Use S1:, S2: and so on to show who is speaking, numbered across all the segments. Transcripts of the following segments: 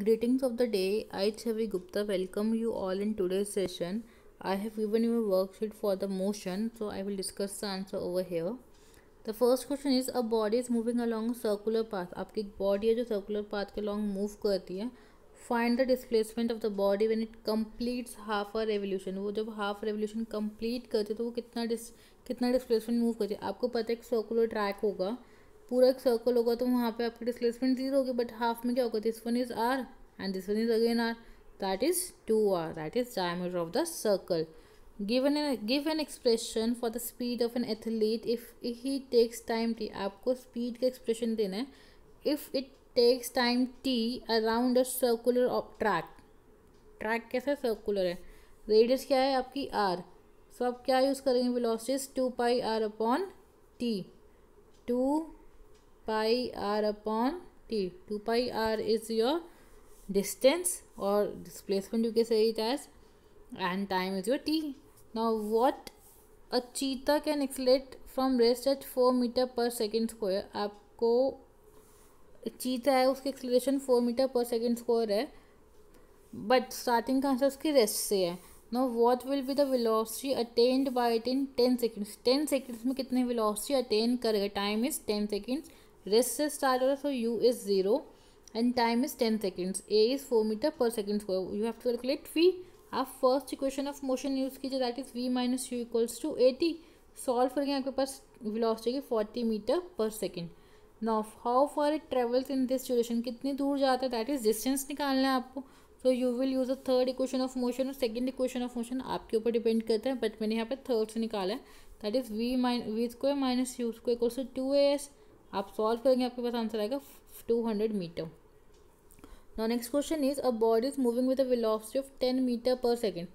S1: Greetings of the day, I Chavi Gupta welcome you all in today's session. I have given you a worksheet for the motion, so I will discuss the answer over here. The first question is a body is moving along circular path. आपकी body है जो circular path के along move करती है Find the displacement of the body when it completes half a revolution. वो जब half revolution complete करती है तो वो कितना डिस कितना displacement move करती है आपको पता है एक circular track होगा पूरा एक सर्कल होगा तो वहाँ पे आपकी डिस्प्लेसमेंट जीरो होगी बट हाफ में क्या होगा this one is R and this one is again R that is two R that is diameter of the circle given give an expression for the speed of an athlete if he takes time T आपको speed का expression देना है if it takes time T around a circular track track कैसा circular है radius क्या है आपकी are so so आप क्या यूज़ करेंगे velocities two pi R upon T two pi R upon T two pi R is your distance और displacement यू के सही टाइज and time is your T now what a cheetah can accelerate from rest at four metre per second square आपको चीता है उसकी acceleration four metre per second square है बट स्टार्टिंग कहाँ से उसकी रेस्ट से है no what will be the velocity attend by it in ten seconds ten seconds में कितने वेलोसिटी अटेंड करेगा time is ten seconds rest से स्टार्ट हो रहा है so U is zero and time is ten seconds A is four metre per second square you have to calculate V आप first equation of motion use कीजिए that is V minus U equals to AT solve करके आपके पास velocity की forty metre per second now how far it travels in this duration कितनी दूर जाता है दैट इज़ डिस्टेंस निकालना है आपको so you will use a third equation of motion और सेकेंड इक्वेशन ऑफ मोशन आपके ऊपर डिपेंड करता है बट मैंने यहाँ पर थर्ड से निकाला है that is v mine v square minus u square equals to a s आप सॉल्व करेंगे आपके पास आंसर आएगा two hundred metre now next question is a body is moving with a velocity of ten metre per second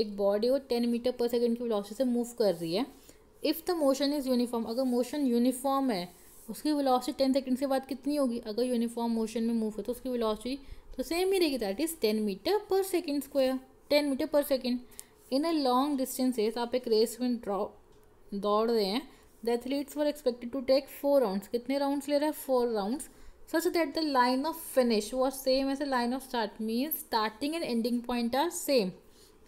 S1: एक body वो ten metre per second की velocity से move कर रही है if the motion is uniform अगर motion uniform है उसकी वेलोसिटी टेन सेकेंड के बाद कितनी होगी अगर यूनिफॉर्म मोशन में मूव है तो उसकी वेलोसिटी तो सेम ही रहेगी that is ten metre per second square ten metre per second in a long distances आप एक रेस में ड्रॉ दौड़ रहे हैं the athletes were expected to take four rounds कितने राउंड्स ले रहे हैं four rounds such that the line of finish was same as a line of start means starting and ending point are same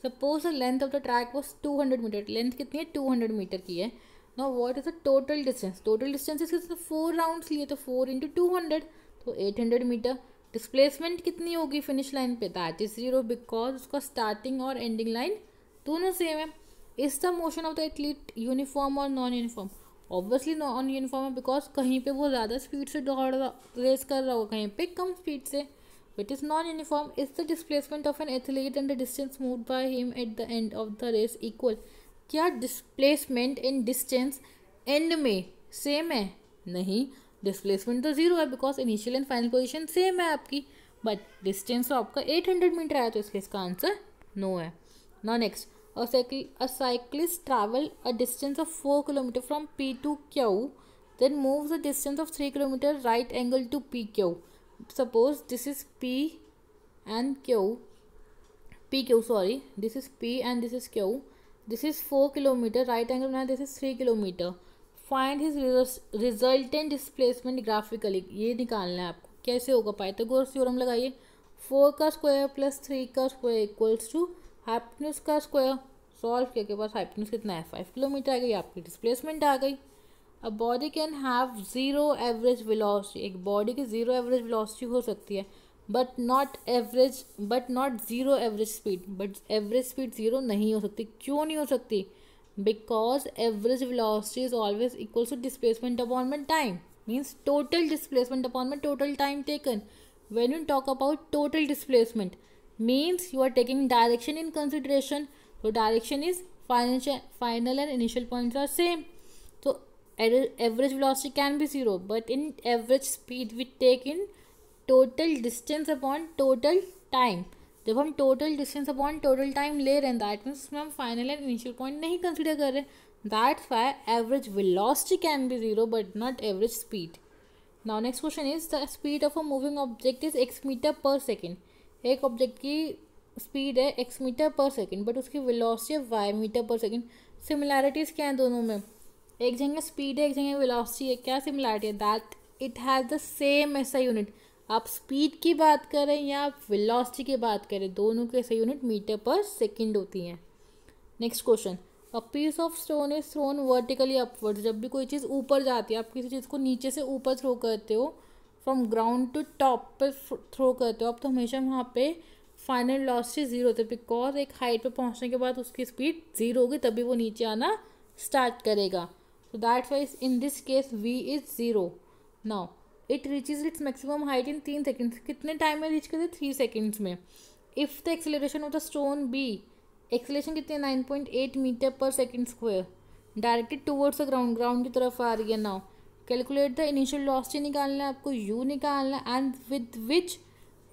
S1: suppose the length of the track was to hundred metre length कितनी है two hundred metre की है ना what is the total distance total distance इसके four rounds लिए तो four into two hundred तो eight hundred metre displacement कितनी होगी फिनिश लाइन पे दैट इज जीरो बिकॉज उसका स्टार्टिंग और एंडिंग लाइन दोनों सेम है is the motion of the athlete uniform और non uniform obviously non uniform है बिकॉज कहीं पे वो ज़्यादा स्पीड से दौड़ रहा रेस कर रहा होगा कहीं पे कम स्पीड से विट is non uniform is the displacement of an athlete and the distance move by him at the end of the race equal क्या डिसप्लेसमेंट इन डिस्टेंस एंड में सेम है नहीं डिस्प्लेसमेंट तो जीरो है because initial and final position same है आपकी but distance तो आपका एट हंड्रेड मीटर आया तो इसलिए इसका आंसर नो है ना next a, cyclist travel a distance of 4 km from P to Q, then moves a distance of 3 km right angle to PQ. Suppose this is P and Q. PQ, sorry, this is P and this is Q. This is 4 km right angle and this is 3 km. Find his resultant displacement graphically ye nikalna hai aapko kaise hoga pythagoras theorem lagaiye 4 ka square plus 3 ka square equals to hypotenuse का square solve किया के पास हाइपनस कितना है five kilometre आ गई आपकी displacement आ गई अब body can have zero average velocity एक बॉडी की ज़ीरो एवरेज वेलोसिटी हो सकती है but not average but not zero average speed but average speed zero नहीं हो सकती क्यों नहीं हो सकती because average velocity is always equals to displacement upon में time means total displacement upon में total time taken when you talk about total displacement means you are taking direction in consideration so direction is financial final and initial points are same so average velocity can be zero but in average speed we take in total distance upon total time जब हम total distance upon total time ले रहे हैं that means उसमें हम final and initial point नहीं consider कर रहे that why average velocity can be zero but not average speed now next question is the speed of a moving object is x metre per second एक object की speed है x metre per second but उसकी velocity है y metre per second similarities क्या हैं दोनों में एक जगह स्पीड है एक जगह वेलोसिटी है क्या सिमिलैरिटी है that it has the same ऐसा यूनिट आप स्पीड की बात करें या आप वेलोसिटी की बात करें दोनों के ऐसे यूनिट मीटर पर सेकेंड होती हैं next question a piece of stone is thrown vertically upward जब भी कोई चीज़ ऊपर जाती है आप किसी चीज़ को नीचे से ऊपर थ्रो करते हो फ्रॉम ग्राउंड टू टॉप पर थ्रो करते हो अब तो हमेशा वहाँ पे फाइनल लॉस से ज़ीरो होते बिकॉज एक हाइट पर पहुँचने के बाद उसकी स्पीड ज़ीरो होगी तभी वो नीचे आना स्टार्ट करेगा तो that wise in this case v is zero now it reaches its maximum height in तीन सेकेंड्स कितने टाइम में रीच करते थ्री सेकेंड्स में if the acceleration of the stone be acceleration कितने nine point eight metre per second square directed towards the ground ground की तरफ आ रही है नाउ कैलकुलेट द इनिशियल लॉस निकालना है आपको यू निकालना है and with which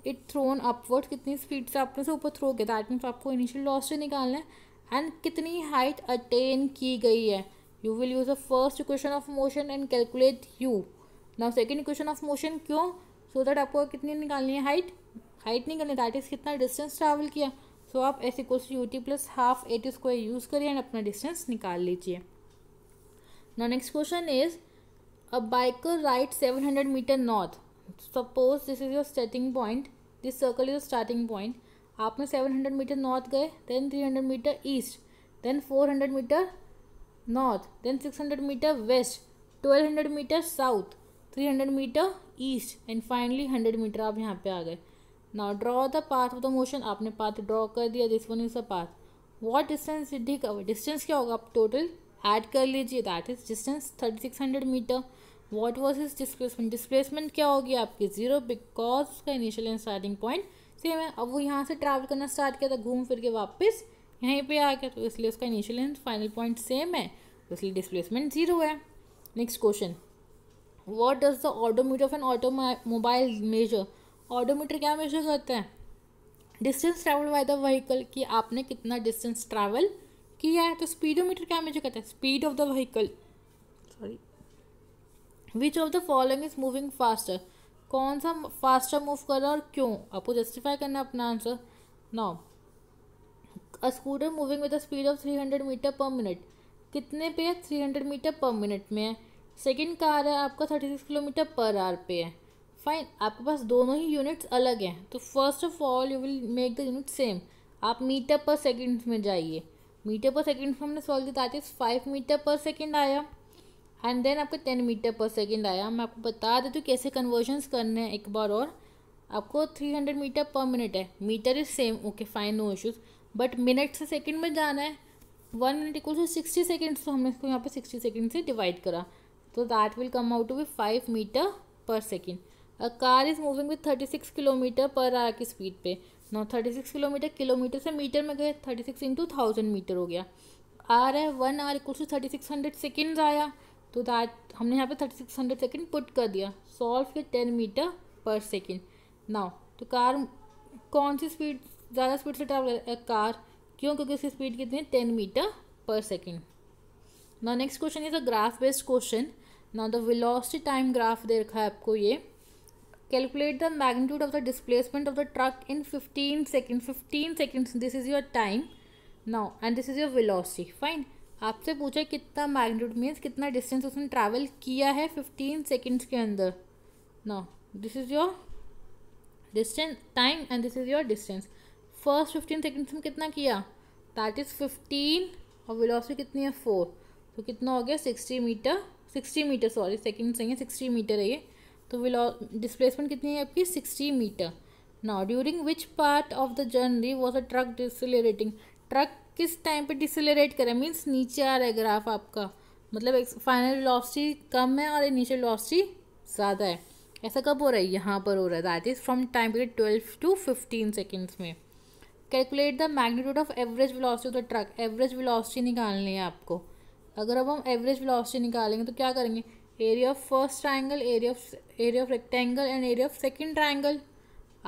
S1: it throne upward कितनी स्पीड से आपने से ऊपर थ्रो किया दैट मीन्स आपको इनिशियल लॉस निकालना है एंड कितनी हाइट अटेन की गई है you will use the first equation of motion and calculate u now second equation of motion क्यों सो दैट आपको कितनी निकालनी है हाइट हाइट नहीं करनी दैट इज़ कितना डिस्टेंस ट्रैवल किया सो so आप s equal u t plus half at square use करिए एंड अपना डिस्टेंस निकाल लीजिए ना next question is a biker rides 700 meter north suppose this is your starting point this circle is your starting point आपने 700 metre north गए then 300 metre east then 400 metre north then 600 metre west 1200 metre south 300 metre east and finally 100 metre आप यहाँ पे आ गए नाउ draw the path of the motion आपने path draw कर दिया this one is a path what distance distance क्या होगा आप टोटल ऐड कर लीजिए that is distance thirty six hundred metre what was is displacement displacement क्या होगी आपकी ज़ीरो बिकॉज उसका initial and starting point same है अब वो यहाँ से ट्रैवल करना स्टार्ट किया था घूम फिर के वापस यहीं पे आ गया तो इसलिए उसका initial and final point same है तो इसलिए डिस्प्लेसमेंट ज़ीरो है next question what does the odometer of an automobile measure odometer क्या मेजर करता है distance travel by the vehicle कि आपने कितना डिस्टेंस ट्रैवल किया है तो स्पीडोमीटर क्या मेजर करता है speed of the vehicle sorry which of the following is moving faster कौन सा फास्टर मूव कर रहा है और क्यों आपको जस्टिफाई करना अपना answer now a scooter moving with a speed of three hundred metre per minute कितने पे है three hundred metre per minute में है सेकेंड कार है आपका thirty six kilometre per hour पे है फाइन आपके पास दोनों ही यूनिट्स अलग हैं तो first of all you will make the unit same आप मीटर पर सेकेंड्स में जाइए मीटर पर सेकेंड से हमने सॉल्व किया था फाइव मीटर पर सेकेंड आया एंड देन आपका टेन मीटर पर सेकेंड आया मैं आपको बता देती हूँ कैसे कन्वर्जन्स करने हैं एक बार और आपको three hundred metre per minute है metre is same okay fine no issues but minute से सेकेंड में जाना है one minute equal to sixty seconds तो हमने इसको यहाँ पर सिक्सटी सेकेंड से डिवाइड करा तो that will come out to be five metre per second a car is moving with thirty six kilometre per hour की स्पीड पे ना थर्टी सिक्स किलोमीटर किलोमीटर से मीटर में गए thirty six into thousand metre हो गया hour है one hour equal to thirty six hundred second आया तो दैट हमने यहाँ पे thirty six hundred second put कर दिया सॉल्व के ten metre per second now तो कार कौन सी स्पीड ज़्यादा स्पीड से ट्रैवल कर कार क्यों क्योंकि उसकी स्पीड कितनी है टेन मीटर पर सेकेंड ना next question is a graph based question ना द वेलोसिटी टाइम ग्राफ दे रखा है आपको ये calculate the magnitude of the displacement of the truck in fifteen second fifteen seconds this is your time now and this is your velocity fine आपसे पूछा कितना magnitude means कितना distance उसने ट्रैवल किया है फिफ्टीन सेकेंड्स के अंदर ना this is your distance time and this is your distance first fifteen seconds में कितना किया दैट इज़ फिफ्टीन और वेलोसिटी कितनी है फोर तो कितना हो गया sixty metre sixty metre sorry second सही है सिक्सटी मीटर है ये तो विलो डिस्प्लेसमेंट कितनी है आपकी sixty metre now during which part of the journey was a truck decelerating truck किस टाइम पे डिसलेट करें मीन्स नीचे आ रहा है ग्राफ आपका मतलब एक फाइनल लॉसटी कम है और इनिशियल लॉसटी ज़्यादा है ऐसा कब हो रहा है यहाँ पर हो रहा है that is from time period twelve to fifteen seconds में calculate the magnitude of average velocity of the truck average velocity निकालनी है आपको अगर अब हम एवरेज वेलोसिटी निकालेंगे तो क्या करेंगे area of first triangle area of area of rectangle and area of second triangle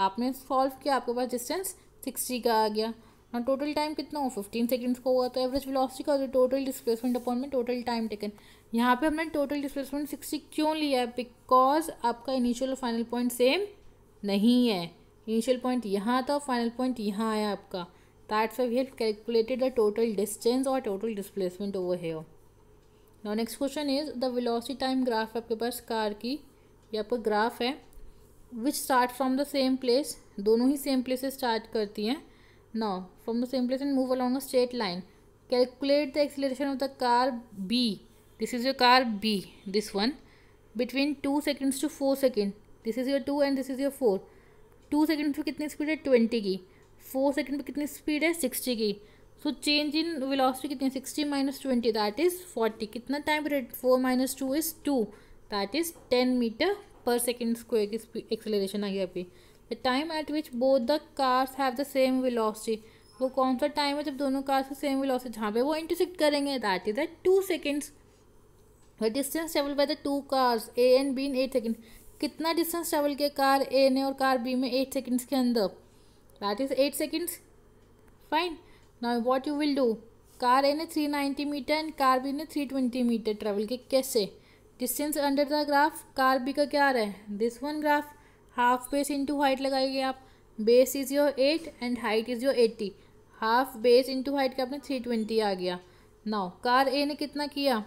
S1: आपने सॉल्व किया आपके पास डिस्टेंस सिक्सटी का आ गया और टोटल टाइम कितना हो फिफ्टीन सेकेंड्स का हुआ तो एवरेज वेलोसिटी का टोटल डिस्प्लेसमेंट अपॉन में टोटल टाइम टेकन यहाँ पे हमने टोटल डिस्प्लेसमेंट सिक्सटी क्यों लिया है बिकॉज आपका इनिशियल और फाइनल पॉइंट सेम नहीं है इनिशियल पॉइंट यहाँ था फाइनल पॉइंट यहाँ आया आपका that's why we have calculated the total distance और total displacement over here now next question is the velocity time graph आपके पास कार की या आपका ग्राफ है which start from the same place दोनों ही सेम प्लेस से स्टार्ट करती हैं now from the same place and move along a straight line calculate the acceleration of the car B this is your car B this one between two seconds to four second this is your two and this is your four two second पर कितनी speed है twenty की four second पर कितनी speed है sixty की so change in velocity कितनी sixty minus twenty that is forty कितना time period four minus two is two that is ten metre per second square की एक्सेलरेशन आई अभी the time at which both the cars have the same velocity वो कौन सा time है जब दोनों कार्स का सेम विलॉसिटी जहाँ पे वो इंटरसेक्ट करेंगे that is the two seconds the distance travel by the two cars A and B in eight second कितना डिस्टेंस ट्रेवल किया कार ए ने और कार बी में एट सेकेंड्स के अंदर that is eight seconds fine now what you will do car A ने three ninety metre and car B ने three twenty metre travel के कैसे distance under the graph car B का क्या आ रहा है this one graph half base into height लगाइए आप base is your eight and height is your eighty half base into height का आपने थ्री ट्वेंटी आ गया नाउ कार ए ने कितना किया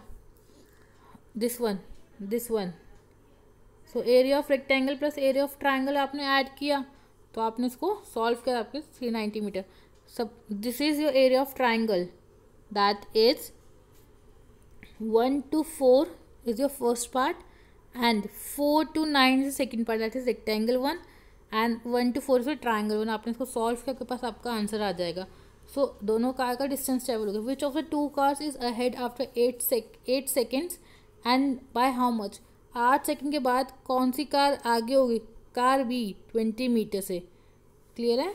S1: this one this one so area of rectangle plus area of triangle आपने add किया तो आपने इसको सॉल्व किया आपके थ्री नाइन्टी मीटर सब this is your area of triangle that is one two four is your first part and four two nine is the second part that is one and one two four फिर triangle one आपने इसको solve किया आपके पास आपका answer आ जाएगा सो दोनों car का distance travel हो गया which of the two cars is ahead after eight sec eight seconds and by how much आठ सेकेंड के बाद कौन सी कार आगे होगी कार बी ट्वेंटी मीटर से क्लियर है